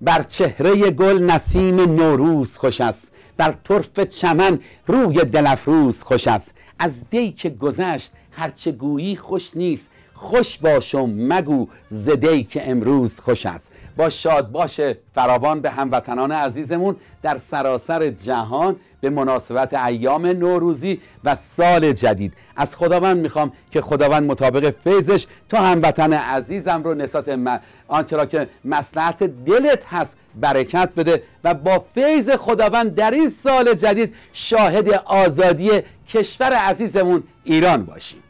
بر چهره گل نسیم نوروز خوش است بر طرف چمن روی دلفروز خوش است از دی که گذشت هرچه گویی خوش نیست خوش باشم مگو زدی که امروز خوش است با شاد باشه فراوان به هموطنان عزیزمون در سراسر جهان به مناسبت ایام نوروزی و سال جدید از خداوند میخوام که خداوند مطابق فیضش تو هموطن عزیزم رو نسات آنچه را که مسلحت دلت هست برکت بده و با فیض خداوند در این سال جدید شاهد آزادی کشور عزیزمون ایران باشیم